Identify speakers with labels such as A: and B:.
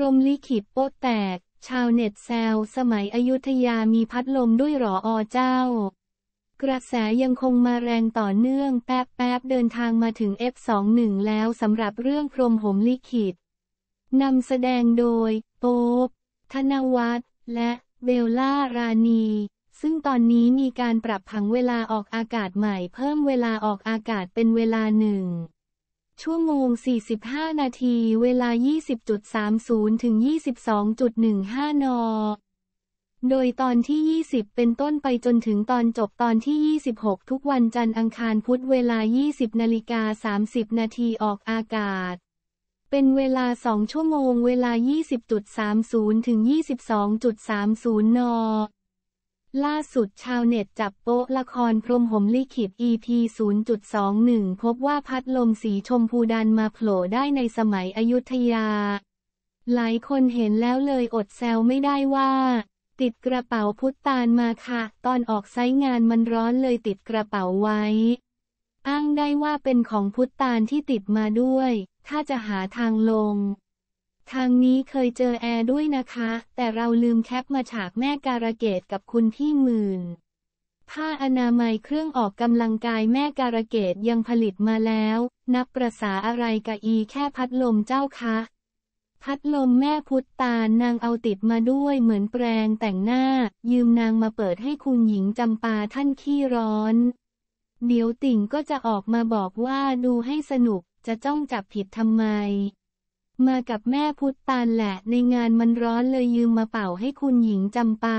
A: รมลิขิตโป๊ะแตก ชาวเน็ตแซว สมัยอยุธยามีพัดลมด้วยหรออเจ้า กระแสยังคงมาแรงต่อเนื่องแป๊บแป๊บเดินทางมาถึง F21 แล้วสำหรับเรื่องพรมหมลิขิตนำแสดงโดย โป๊บธนวัฒน์และเบลล่าราณี ซึ่งตอนนี้มีการปรับผังเวลาออกอากาศใหม่เพิ่มเวลาออกอากาศเป็นเวลาหนึ่งชั่วโมง45 นาที เวลา 20.30 ถึง 22.15 น โดยตอนที่ 20 เป็นต้นไปจนถึงตอนจบตอนที่ 26 ทุกวันจันทร์อังคารพุธเวลา 20 นาฬิกา 30 นาทีออกอากาศ เป็นเวลา 2 ชั่วโมงเวลา 20.30 ถึง 22.30 นล่าสุดชาวเน็ตจับโป๊ะละครพรมหมลิขิต EP 0.21 พบว่าพัดลมสีชมพูดันมาโผล่ได้ในสมัยอยุธยา หลายคนเห็นแล้วเลยอดแซวไม่ได้ว่า ติดกระเป๋าพุทตานมาค่ะ ตอนออกไซงานมันร้อนเลยติดกระเป๋าไว้ อ้างได้ว่าเป็นของพุทตานที่ติดมาด้วย ถ้าจะหาทางลงทางนี้เคยเจอแอร์ด้วยนะคะ แต่เราลืมแคปมาฉากแม่การะเกดกับคุณพี่หมื่น ผ้าอนามัยเครื่องออกกำลังกายแม่การะเกดยังผลิตมาแล้ว นับประษาอะไรกะอีแค่พัดลมเจ้าคะ พัดลมแม่พุทตานางเอาติดมาด้วยเหมือนแปลงแต่งหน้า ยืมนางมาเปิดให้คุณหญิงจำปาท่านขี้ร้อน เดี๋ยวติ่งก็จะออกมาบอกว่าดูให้สนุก จะจ้องจับผิดทำไมมากับแม่พุทธตาลแหละ ในงานมันร้อนเลยยืมมาเป่าให้คุณหญิงจำปา